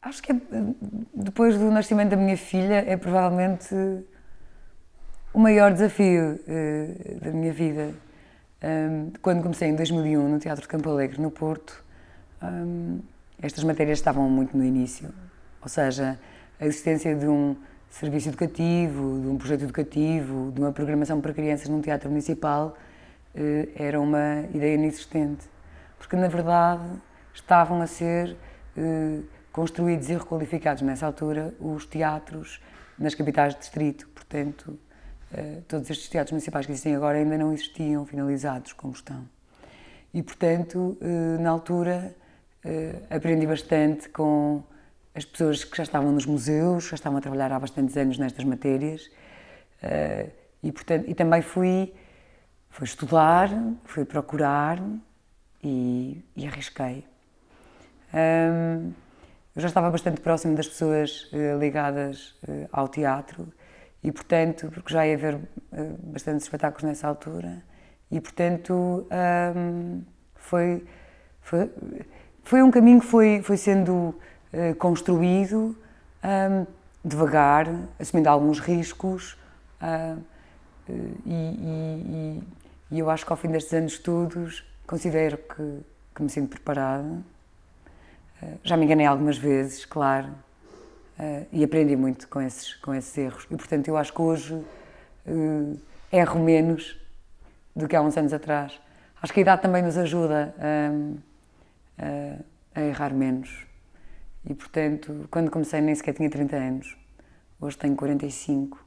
Acho que é, depois do nascimento da minha filha é provavelmente o maior desafio uh, da minha vida. Um, quando comecei em 2001 no Teatro de Campo Alegre, no Porto, um, estas matérias estavam muito no início. Ou seja, a existência de um serviço educativo, de um projeto educativo, de uma programação para crianças num teatro municipal, uh, era uma ideia inexistente. Porque, na verdade, estavam a ser. Uh, construídos e requalificados nessa altura os teatros nas capitais de distrito, portanto, eh, todos estes teatros municipais que existem agora ainda não existiam finalizados como estão. E, portanto, eh, na altura eh, aprendi bastante com as pessoas que já estavam nos museus, já estavam a trabalhar há bastantes anos nestas matérias. E, portanto, e também fui, fui estudar, fui procurar e, e arrisquei. Um, eu já estava bastante próximo das pessoas uh, ligadas uh, ao teatro e, portanto, porque já ia haver uh, bastantes espetáculos nessa altura e, portanto, um, foi, foi, foi um caminho que foi, foi sendo construído um, devagar, assumindo alguns riscos e, e, e, eu acho que ao fim destes anos todos considero que, que me sinto preparada eh, já me enganei algumas vezes, claro, eh, e aprendi muito com esses, com esses erros. E portanto, eu acho que hoje eh, erro menos do que há uns anos atrás. Acho que a idade também nos ajuda a, a, a errar menos. E portanto, quando comecei nem sequer tinha 30 anos, hoje tenho 45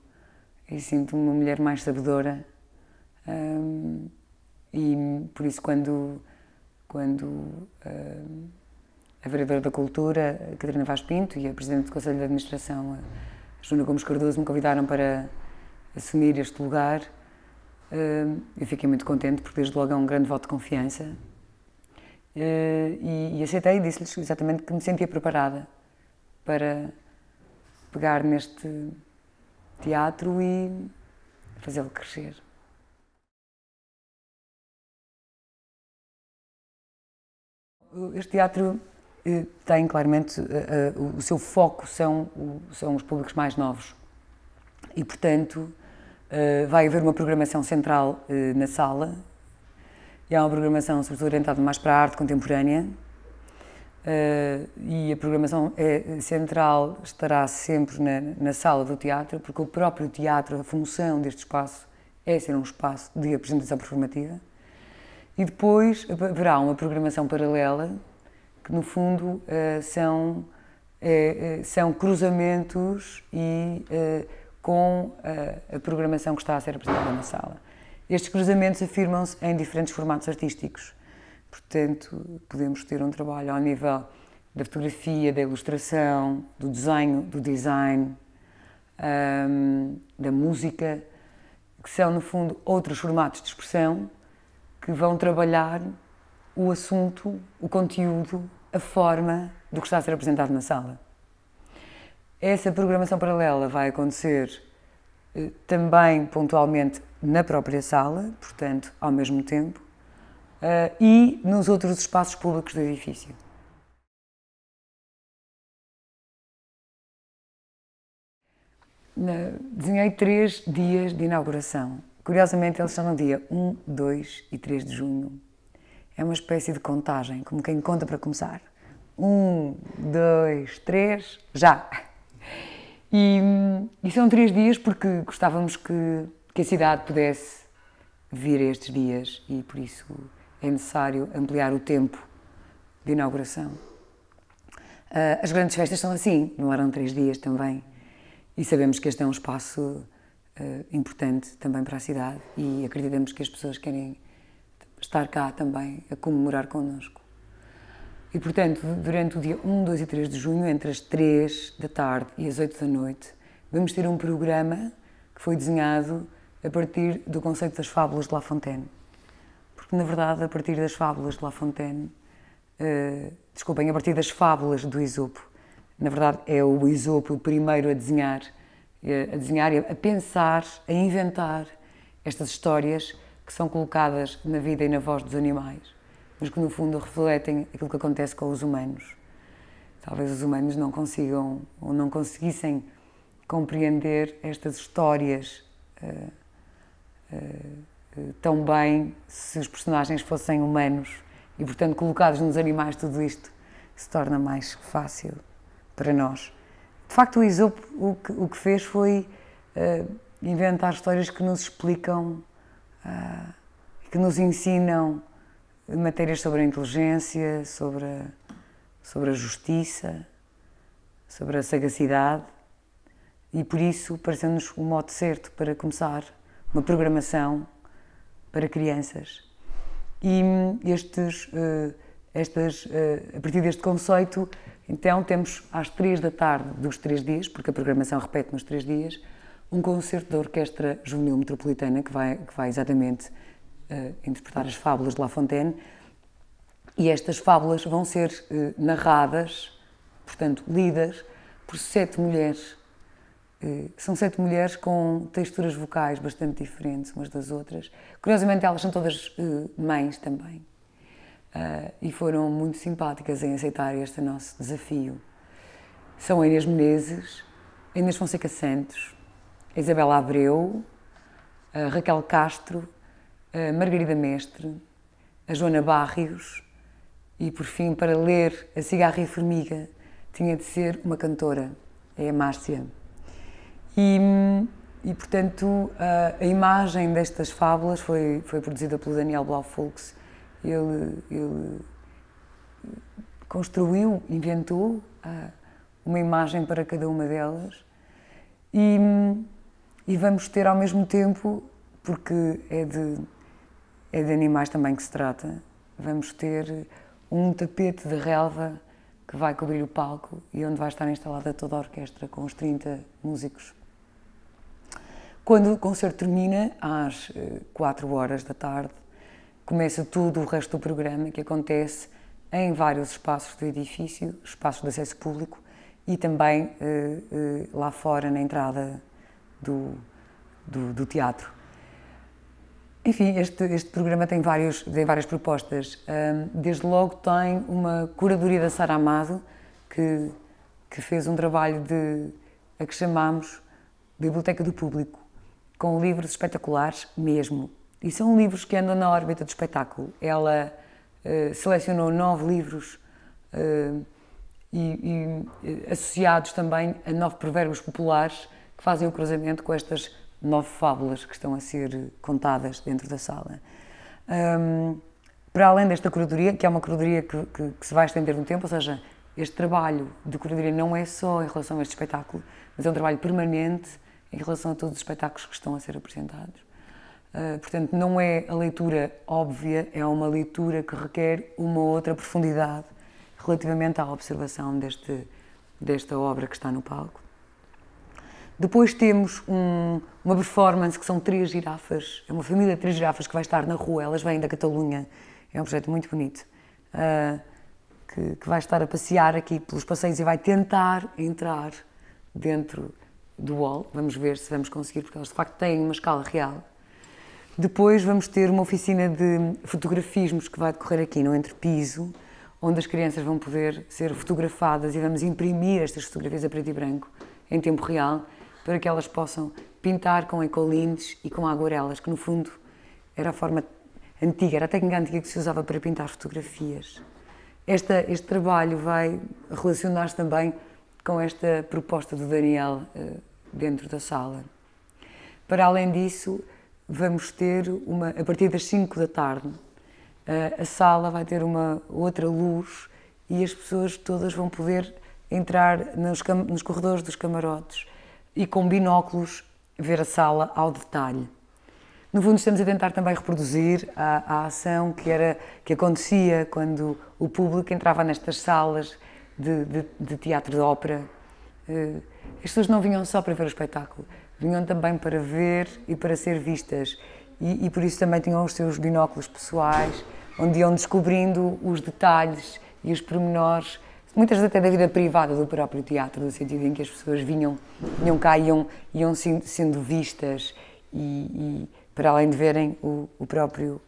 e sinto-me uma mulher mais sabedora. e por isso, quando, quando a vereadora da Cultura, Catarina Vaz Pinto, e a presidente do Conselho de Administração, Júlia Gomes Cardoso, me convidaram para assumir este lugar. Eh, eu fiquei muito contente, porque desde logo é um grande voto de confiança. Eh, e, e aceitei e disse-lhes exatamente que me sentia preparada para pegar neste teatro e fazê-lo crescer. Este teatro eh, tem claramente eh, eh, o seu foco são, são os públicos mais novos. E, portanto, vai haver uma programação central na sala e há uma programação, sobretudo, orientada mais para a arte contemporânea. e a programação central estará sempre na, na sala do teatro, porque o próprio teatro, a função deste espaço, é ser um espaço de apresentação performativa. E depois haverá uma programação paralela que no fundo eh, são, eh, eh, são cruzamentos e com a programação que está a ser apresentada na sala. Estes cruzamentos afirmam-se em diferentes formatos artísticos. Portanto, podemos ter um trabalho ao nível da fotografia, da ilustração, do desenho, do design, da música, que são, no fundo, outros formatos de expressão que vão trabalhar o assunto, o conteúdo, a forma do que está a ser apresentado na sala. Essa programação paralela vai acontecer eh, também pontualmente na própria sala, portanto, ao mesmo tempo, eh, e nos outros espaços públicos do edifício. Desenhei três dias de inauguração. Curiosamente, eles estão no dia 1, 2 e 3 de junho é uma espécie de contagem, como quem conta para começar. Um, dois, três, já! E, e são três dias porque gostávamos que, que a cidade pudesse vir estes dias e por isso é necessário ampliar o tempo de inauguração. Ah, as grandes festas são assim, não eram três dias também e sabemos que este é um espaço ah, importante também para a cidade e acreditamos que as pessoas querem estar cá também a comemorar connosco. E portanto, durante o dia 1, 2 e 3 de junho, entre as 3 da tarde e as 8 da noite, vamos ter um programa que foi desenhado a partir do conceito das fábulas de La Fontaine. Porque na verdade, a partir das fábulas de La Fontaine, uh, desculpem, a partir das fábulas do Isopo, na verdade é o Isopo o primeiro a desenhar, eh, a desenhar, a pensar, a inventar estas histórias que são colocadas na vida e na voz dos animais, mas que no fundo refletem aquilo que acontece com os humanos. Talvez os humanos não consigam ou não conseguissem compreender estas histórias uh, uh, tão bem se os personagens fossem humanos e, portanto, colocados nos animais, tudo isto se torna mais fácil para nós. De facto, o Isopo o que, o que fez foi uh, inventar histórias que nos explicam ah, que nos ensinam matérias sobre a inteligência, sobre a, sobre a justiça, sobre a sagacidade. E por isso pareceu-nos o um modo certo para começar uma programação para crianças. E estes, eh, estas, eh, a partir deste conceito, então temos às três da tarde dos três dias, porque a programação repete nos três dias, um concerto da Orquestra Juvenil Metropolitana que vai, que vai exatamente uh, interpretar as fábulas de La Fontaine. E estas fábulas vão ser uh, narradas, portanto, lidas por sete mulheres. Uh, são sete mulheres com texturas vocais bastante diferentes umas das outras. Curiosamente, elas são todas mães também. e foram muito simpáticas em aceitar este nosso desafio. São a Inês Menezes, a Inês Fonseca Santos, a Isabela Abreu, a eh, Raquel Castro, a eh, Margarida Mestre, a Joana Barrios e, por fim, para ler A Cigarra e a Formiga, tinha de ser uma cantora, é a Márcia. E, e portanto, a, eh, a, imagem destas fábulas foi, foi produzida pelo Daniel Blaufuchs. Ele, ele construiu, inventou uma imagem para cada uma delas. E, e vamos ter ao mesmo tempo, porque é de, é de animais também que se trata, vamos ter um tapete de relva que vai cobrir o palco e onde vai estar instalada toda a orquestra com os 30 músicos. Quando o concerto termina, às 4 eh, horas da tarde, começa tudo o resto do programa que acontece em vários espaços do edifício, espaços de acesso público e também eh, eh, lá fora na entrada do, do, do teatro. Enfim, este, este programa tem, vários, tem várias propostas. desde logo tem uma curadoria da Sara Amado, que, que fez um trabalho de, a que chamamos Biblioteca do Público, com livros espetaculares mesmo. E são livros que andam na órbita do espetáculo. Ela eh, selecionou nove livros eh, e, e, eh, associados também a nove provérbios populares que fazem o cruzamento com estas nove fábulas que estão a ser contadas dentro da sala. Um, para além desta curadoria, que é uma curadoria que, que, que, se vai estender no tempo, ou seja, este trabalho de curadoria não é só em relação a este espetáculo, mas é um trabalho permanente em relação a todos os espetáculos que estão a ser apresentados. Uh, portanto, não é a leitura óbvia, é uma leitura que requer uma outra profundidade relativamente à observação deste, desta obra que está no palco. Depois temos um, uma performance que são três girafas, é uma família de três girafas que vai estar na rua, elas vêm da Catalunha, é um projeto muito bonito, uh, que, que, vai estar a passear aqui pelos passeios e vai tentar entrar dentro do wall, vamos ver se vamos conseguir, porque elas de facto têm uma escala real. Depois vamos ter uma oficina de fotografismos que vai decorrer aqui no Entrepiso, onde as crianças vão poder ser fotografadas e vamos imprimir estas fotografias a preto e branco em tempo real para que elas possam pintar com ecolindes e com aguarelas, que no fundo era a forma antiga, era a técnica antiga que se usava para pintar fotografias. Esta, este trabalho vai relacionar-se também com esta proposta do Daniel eh, dentro da sala. Para além disso, vamos ter uma a partir das 5 da tarde eh, a sala vai ter uma outra luz e as pessoas todas vão poder entrar nos, nos corredores dos camarotes e com binóculos ver a sala ao detalhe. No fundo, estamos a tentar também reproduzir a, a ação que, era, que acontecia quando o público entrava nestas salas de, de, de teatro de ópera. Eh, as pessoas não vinham só para ver o espetáculo, vinham também para ver e para ser vistas. E, e por isso também tinham os seus binóculos pessoais, onde iam descobrindo os detalhes e os pormenores muitas até da vida privada do próprio teatro, no sentido em que as pessoas vinham, vinham cá e iam, iam sendo vistas e, e, para além de verem o, o, próprio,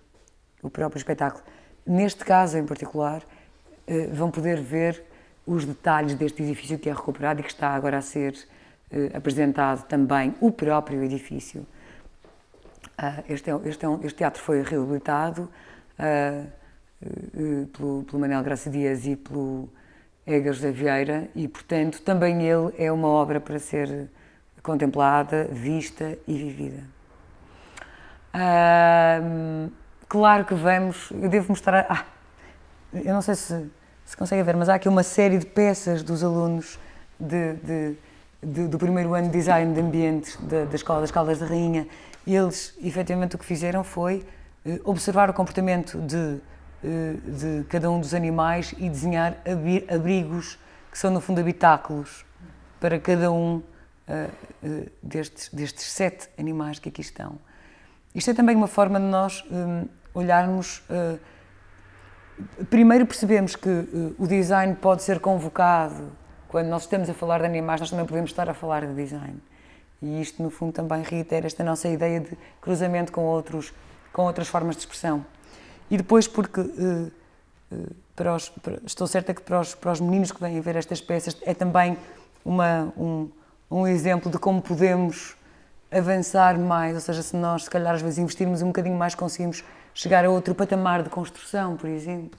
o próprio espetáculo. Neste caso em particular, eh, vão poder ver os detalhes deste edifício que é recuperado e que está agora a ser eh, apresentado também o próprio edifício. Ah, este, é, este, é um, este teatro foi reabilitado ah, eh, pelo, pelo Manel Graça Dias e pelo Egas da Vieira e, portanto, também ele é uma obra para ser contemplada, vista e vivida. claro que vamos, eu devo mostrar, ah, eu não sei se, se consegue ver, mas há aqui uma série de peças dos alunos de, de, de, do primeiro ano de Design de Ambientes da, da Escola das Caldas da Rainha. Eles, efetivamente, o que fizeram foi eh, observar o comportamento de eh, de cada um dos animais e desenhar abrigos que são, no fundo, habitáculos para cada um eh, eh, destes, destes sete animais que aqui estão. Isto é também uma forma de nós olharmos. Primeiro percebemos que o design pode ser convocado. Quando nós estamos a falar de animais, nós também podemos estar a falar de design. E isto, no fundo, também reitera esta nossa ideia de cruzamento com, outros, com outras formas de expressão. E depois porque uh, uh, para os, para, estou certa que para os, para os, meninos que vêm ver estas peças é também uma, um, um, exemplo de como podemos avançar mais, ou seja, se nós se calhar às vezes investirmos um bocadinho mais conseguimos chegar a outro patamar de construção, por exemplo.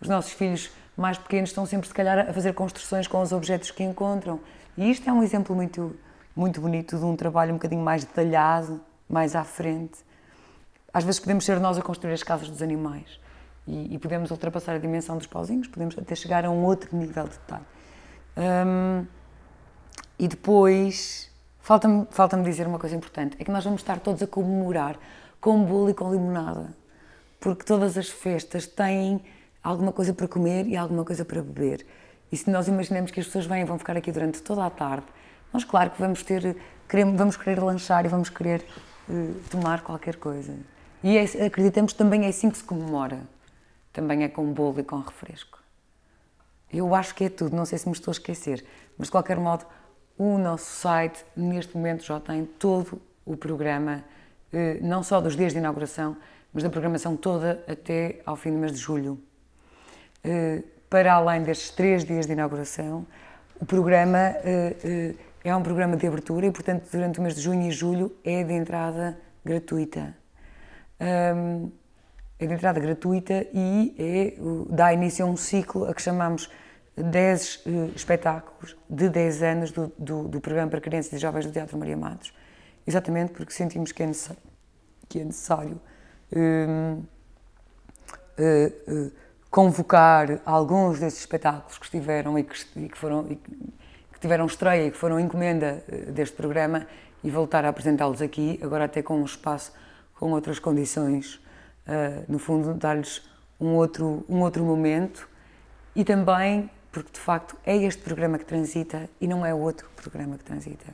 Os nossos filhos mais pequenos estão sempre se calhar a fazer construções com os objetos que encontram e isto é um exemplo muito muito bonito de um trabalho um bocadinho mais detalhado, mais à frente às vezes podemos ser nós a construir as casas dos animais e, e podemos ultrapassar a dimensão dos pauzinhos, podemos até chegar a um outro nível de detalhe. Um, e depois, falta-me falta dizer uma coisa importante, é que nós vamos estar todos a comemorar com bolo e com limonada, porque todas as festas têm alguma coisa para comer e alguma coisa para beber. E se nós imaginamos que as pessoas vêm e vão ficar aqui durante toda a tarde, nós claro que vamos ter, queremos, vamos querer lanchar e vamos querer uh, tomar qualquer coisa. E é, acreditamos que também é assim que se comemora. Também é com bolo e com refresco. Eu acho que é tudo, não sei se me estou a esquecer, mas de qualquer modo, o nosso site neste momento já tem todo o programa, eh, não só dos dias de inauguração, mas da programação toda até ao fim do mês de julho. Eh, para além destes três dias de inauguração, o programa eh, é um programa de abertura e, portanto, durante o mês de junho e julho é de entrada gratuita um, é de entrada gratuita e é, dá início a um ciclo a que chamamos 10 uh, eh, espetáculos de 10 anos do, do, do, programa para crianças e jovens do Teatro Maria Matos, exatamente porque sentimos que é necessário, que é necessário um, uh, eh, uh, eh, convocar alguns desses espetáculos que tiveram e que, e que foram e que tiveram estreia e que foram encomenda deste programa e voltar a apresentá-los aqui, agora até com um espaço com outras condições, uh, no fundo, dar-lhes um outro, um outro momento e também porque de facto é este programa que transita e não é outro programa que transita.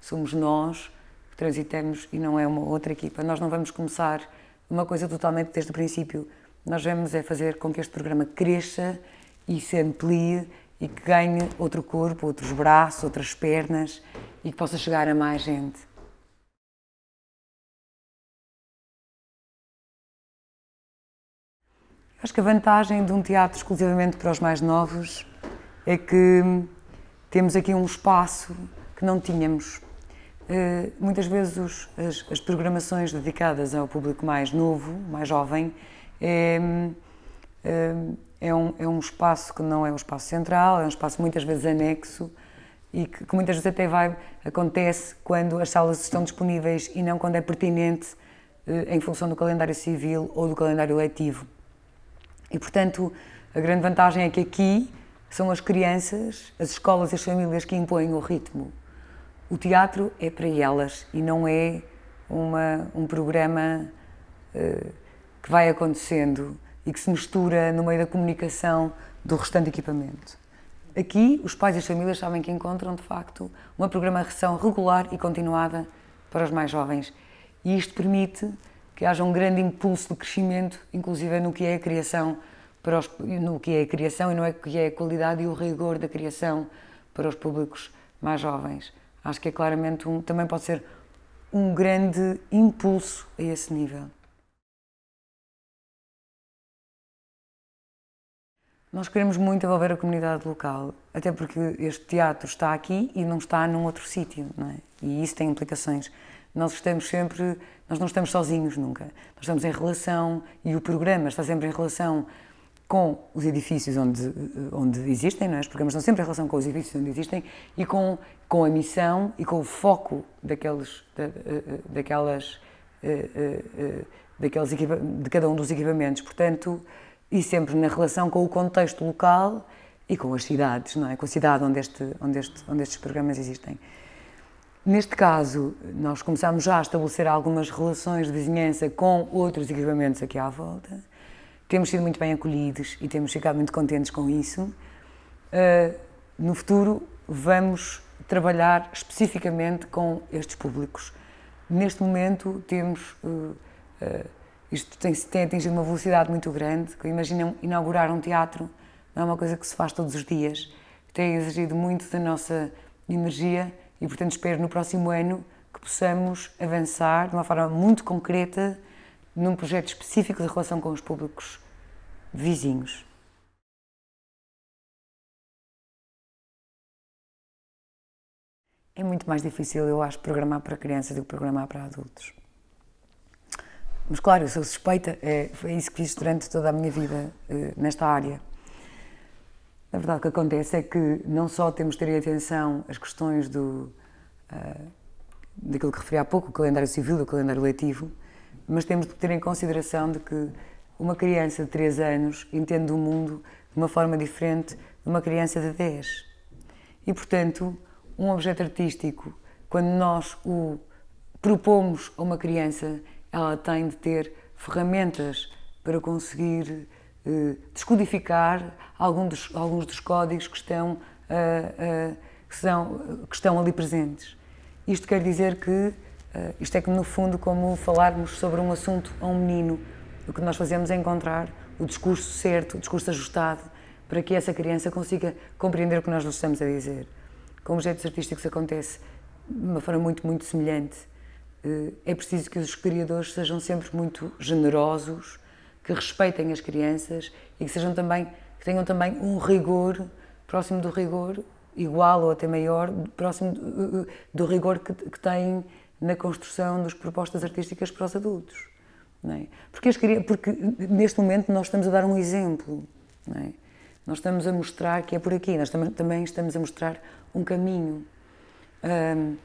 Somos nós que transitamos e não é uma outra equipa. Nós não vamos começar uma coisa totalmente desde o princípio. Nós vamos é fazer com que este programa cresça e se amplie e que ganhe outro corpo, outros braços, outras pernas e que possa chegar a mais gente. Acho que a vantagem de um teatro exclusivamente para os mais novos é que temos aqui um espaço que não tínhamos. Eh, muitas vezes os, as, as, programações dedicadas ao público mais novo, mais jovem, é, eh, é, um, é um espaço que não é um espaço central, é um espaço muitas vezes anexo e que, que muitas vezes até vai, acontece quando as salas estão disponíveis e não quando é pertinente eh, em função do calendário civil ou do calendário letivo. E, portanto, a grande vantagem é que aqui são as crianças, as escolas e as famílias que impõem o ritmo. O teatro é para elas e não é uma, um programa uh, que vai acontecendo e que se mistura no meio da comunicação do restante equipamento. Aqui, os pais e as famílias sabem que encontram, de facto, uma programação regular e continuada para os mais jovens. E isto permite que haja um grande impulso de crescimento, inclusive no que é a criação, para os, no que é a criação e não é que é a qualidade e o rigor da criação para os públicos mais jovens. Acho que é claramente um, também pode ser um grande impulso a esse nível. Nós queremos muito envolver a comunidade local, até porque este teatro está aqui e não está num outro sítio, é? e isso tem implicações. Nós estamos sempre nós não estamos sozinhos nunca. Nós estamos em relação e o programa está sempre em relação com os edifícios onde, onde existem, não é? os programas estão sempre em relação com os edifícios onde existem e com, com a missão e com o foco daqueles, da, eh, daquelas, eh, eh, daqueles de cada um dos equipamentos. Portanto, e sempre na relação com o contexto local e com as cidades, não é? com a cidade onde, este, onde, este, onde estes programas existem. Neste caso, nós começámos já a estabelecer algumas relações de vizinhança com outros equipamentos aqui à volta. Temos sido muito bem acolhidos e temos ficado muito contentes com isso. Uh, no futuro, vamos trabalhar especificamente com estes públicos. Neste momento, temos. Uh, uh, isto tem, tem atingido uma velocidade muito grande. Imaginem inaugurar um teatro, não é uma coisa que se faz todos os dias. Tem exigido muito da nossa energia e, portanto, espero no próximo ano que possamos avançar de uma forma muito concreta num projeto específico de relação com os públicos vizinhos. É muito mais difícil, eu acho, programar para crianças do que programar para adultos. Mas claro, eu sou suspeita, é, foi isso que fiz durante toda a minha vida eh, nesta área. Na verdade, o que acontece é que não só temos de ter em atenção as questões do, uh, daquilo que referi há pouco, o calendário civil e o calendário letivo, mas temos de ter em consideração de que uma criança de 3 anos entende o mundo de uma forma diferente de uma criança de 10. E, portanto, um objeto artístico, quando nós o propomos a uma criança, ela tem de ter ferramentas para conseguir eh, descodificar dos, alguns dos códigos que estão, uh, que, são, que estão ali presentes. Isto quer dizer que isto é que no fundo como falarmos sobre um assunto a um menino, o que nós fazemos é encontrar o discurso certo, o discurso ajustado, para que essa criança consiga compreender o que nós lhe estamos a dizer. Com objetos artísticos acontece de uma forma muito, muito semelhante. É preciso que os criadores sejam sempre muito generosos que respeitem as crianças e que sejam também que tenham também um rigor próximo do rigor igual ou até maior próximo do, eh, eh, do rigor que, que têm na construção das propostas artísticas para os adultos é? porque as, porque neste momento nós estamos a dar um exemplo é? nós estamos a mostrar que é por aqui nós tam também estamos a mostrar um caminho um,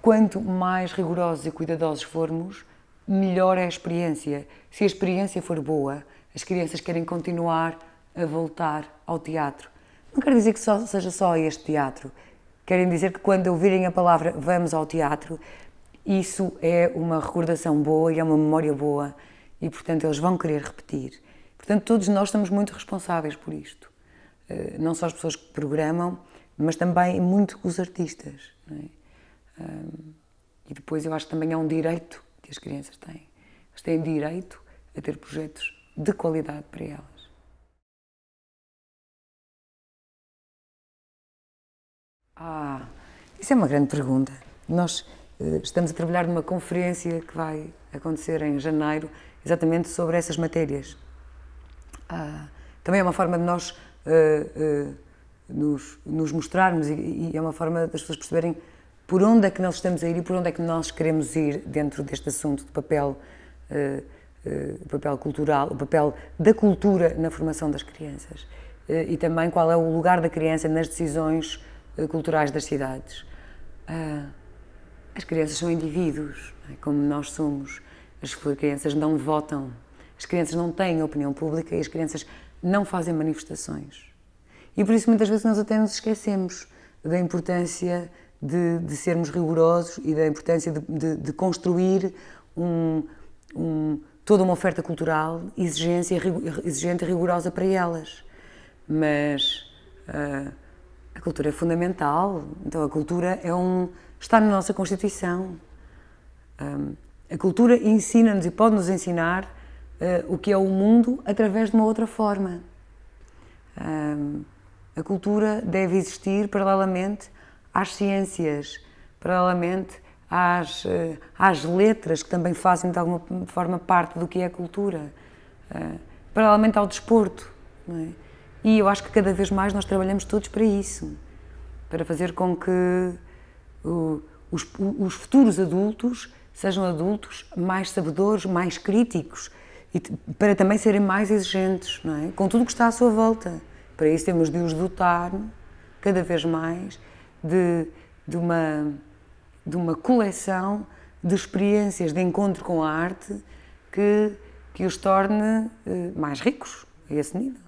quanto mais rigorosos e cuidadosos formos melhor é a experiência. Se a experiência for boa, as crianças querem continuar a voltar ao teatro. Não quero dizer que só, seja só este teatro. Querem dizer que quando ouvirem a palavra vamos ao teatro, isso é uma recordação boa e é uma memória boa e, portanto, eles vão querer repetir. Portanto, todos nós estamos muito responsáveis por isto. Eh, não só as pessoas que programam, mas também muito os artistas. É? E depois eu acho que também é um direito que as crianças têm. Elas têm direito a ter projetos de qualidade para elas. Ah, isso é uma grande pergunta. Nós eh, estamos a trabalhar numa conferência que vai acontecer em janeiro, exatamente sobre essas matérias. Ah, também é uma forma de nós eh, eh, nos, nos, mostrarmos e, e é uma forma das pessoas perceberem por onde é que nós estamos a ir e por onde é que nós queremos ir dentro deste assunto de papel, uh, uh, papel cultural, o papel da cultura na formação das crianças uh, e também qual é o lugar da criança nas decisões culturais das cidades. Ah, as crianças são indivíduos, é? como nós somos. As crianças não votam, as crianças não têm opinião pública e as crianças não fazem manifestações. E por isso muitas vezes nós até nos esquecemos da importância de, de sermos rigorosos e da importância de, de, de construir um, um, toda uma oferta cultural exigência, exigente e rigorosa para elas. Mas uh, a cultura é fundamental, então a cultura é um, está na nossa Constituição. Um, ah, a cultura ensina-nos e pode-nos ensinar uh, o que é o mundo através de uma outra forma. Um, a cultura deve existir paralelamente às ciências, paralelamente às, eh, às letras, que também fazem de alguma forma parte do que é a cultura, eh, paralelamente ao desporto. É? E eu acho que cada vez mais nós trabalhamos todos para isso, para fazer com que os, os futuros adultos sejam adultos mais sabedores, mais críticos, e para também serem mais exigentes não é? com tudo o que está à sua volta. Para isso temos de os dotar cada vez mais de, de, uma, de uma coleção de experiências de encontro com a arte que, que os torne eh, mais ricos a esse nível.